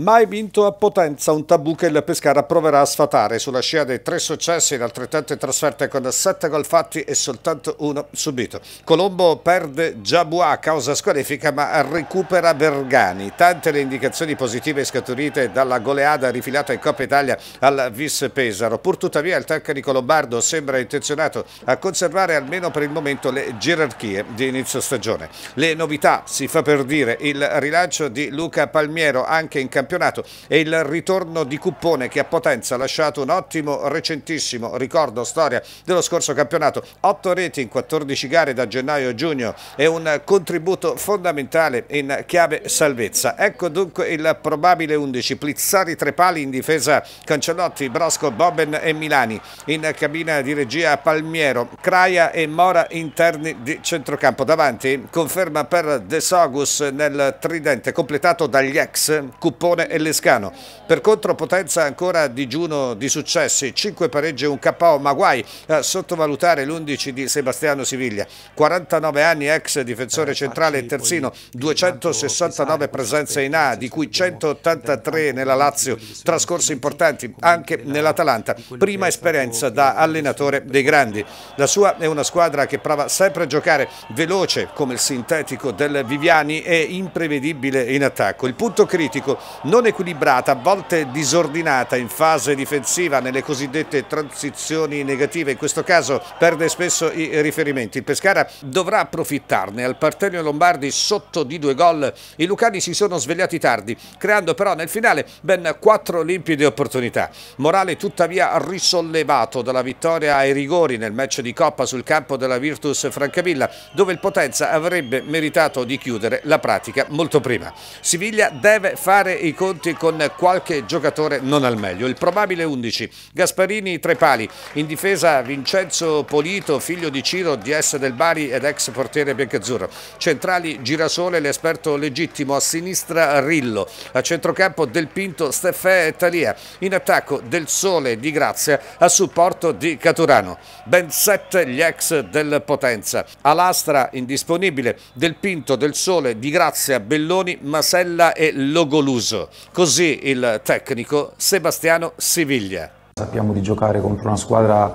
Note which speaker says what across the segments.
Speaker 1: Mai vinto a Potenza, un tabù che il Pescara proverà a sfatare sulla scia dei tre successi in altrettante trasferte con sette gol fatti e soltanto uno subito. Colombo perde Giabua a causa squalifica ma recupera Bergani. Tante le indicazioni positive scaturite dalla goleada rifilata in Coppa Italia al Vis Pesaro. Pur tuttavia il tecnico Lombardo sembra intenzionato a conservare almeno per il momento le gerarchie di inizio stagione. Le novità si fa per dire il rilancio di Luca Palmiero anche in campagna campionato e il ritorno di Cuppone che a Potenza ha lasciato un ottimo recentissimo ricordo storia dello scorso campionato. 8 reti in 14 gare da gennaio a giugno e un contributo fondamentale in chiave salvezza. Ecco dunque il probabile 11. Plizzari tre pali in difesa Cancellotti, Brosco, Boben e Milani. In cabina di regia Palmiero, Craia e Mora interni di centrocampo. Davanti conferma per De Sogus nel tridente completato dagli ex Cuppone Crotone e Lescano. Per contropotenza ancora digiuno di successi, 5 pareggi e un KO, ma guai a eh, sottovalutare l'11 di Sebastiano Siviglia. 49 anni ex difensore eh, centrale e terzino, 269 presenze in A, di cui 183 nella Lazio, trascorsi importanti anche nell'Atalanta, prima esperienza da allenatore dei grandi. La sua è una squadra che prova sempre a giocare veloce come il sintetico del Viviani e imprevedibile in attacco. Il punto critico non equilibrata, a volte disordinata in fase difensiva nelle cosiddette transizioni negative, in questo caso perde spesso i riferimenti. Il Pescara dovrà approfittarne, al Partenio Lombardi sotto di due gol i Lucani si sono svegliati tardi, creando però nel finale ben quattro limpide opportunità. Morale tuttavia risollevato dalla vittoria ai rigori nel match di Coppa sul campo della Virtus Francavilla, dove il Potenza avrebbe meritato di chiudere la pratica molto prima. Siviglia deve fare i i conti con qualche giocatore non al meglio. Il probabile 11, Gasparini tre pali, in difesa Vincenzo Polito, figlio di Ciro, DS del Bari ed ex portiere biancazzurro. Centrali Girasole, l'esperto legittimo, a sinistra Rillo, a centrocampo Del Pinto, Steffè e Talia, in attacco Del Sole di Grazia a supporto di Caturano. Ben sette gli ex del Potenza. Alastra indisponibile, Del Pinto, Del Sole, Di Grazia, Belloni, Masella e Logoluso calcio. Così il tecnico Sebastiano Siviglia.
Speaker 2: Sappiamo di giocare contro una squadra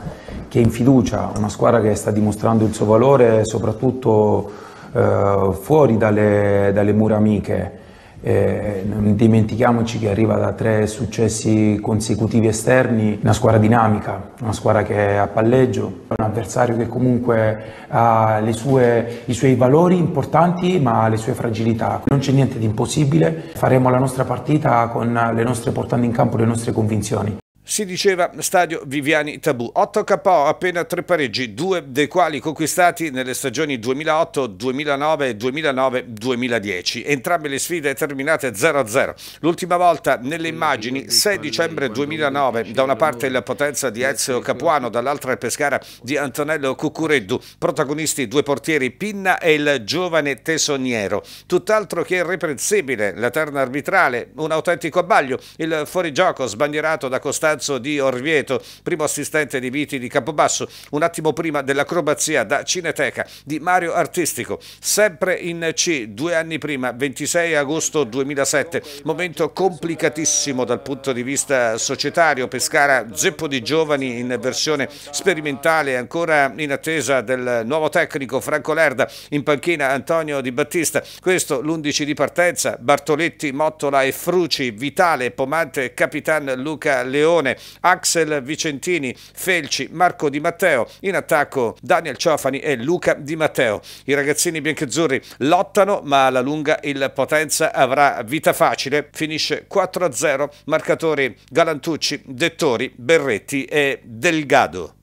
Speaker 2: che è in fiducia, una squadra che sta dimostrando il suo valore soprattutto eh, fuori dalle, dalle mura amiche. Eh, non dimentichiamoci che arriva da tre successi consecutivi esterni, una squadra dinamica, una squadra che è a palleggio, un avversario che comunque ha sue, i suoi valori importanti ma le sue fragilità. Non c'è niente di impossibile, faremo la nostra partita con le nostre, portando in campo le nostre convinzioni
Speaker 1: si diceva stadio Viviani Tabù. 8 KO, appena tre pareggi, due dei quali conquistati nelle stagioni 2008, 2009 e 2009-2010. Entrambe le sfide terminate 0-0. L'ultima volta nelle immagini 6 dicembre 2009, da una parte la potenza di Ezio Capuano, dall'altra il Pescara di Antonello Cuccureddu, protagonisti due portieri Pinna e il giovane Tesoniero. Tutt'altro che irreprensibile la terna arbitrale, un autentico abbaglio, il fuorigioco sbandierato da Costanzo Costanzo di Orvieto, primo assistente di Viti di Capobasso, un attimo prima dell'acrobazia da Cineteca di Mario Artistico, sempre in C due anni prima, 26 agosto 2007, momento complicatissimo dal punto di vista societario, Pescara zeppo di giovani in versione sperimentale, ancora in attesa del nuovo tecnico Franco Lerda, in panchina Antonio Di Battista, questo l'11 di partenza, Bartoletti, Mottola e Fruci, Vitale, Pomante, Capitan Luca Leone, Leone, Axel Vicentini, Felci, Marco Di Matteo, in attacco Daniel Ciofani e Luca Di Matteo. I ragazzini bianchezzurri lottano ma alla lunga il Potenza avrà vita facile, finisce 4-0, marcatori Galantucci, Dettori, Berretti e Delgado.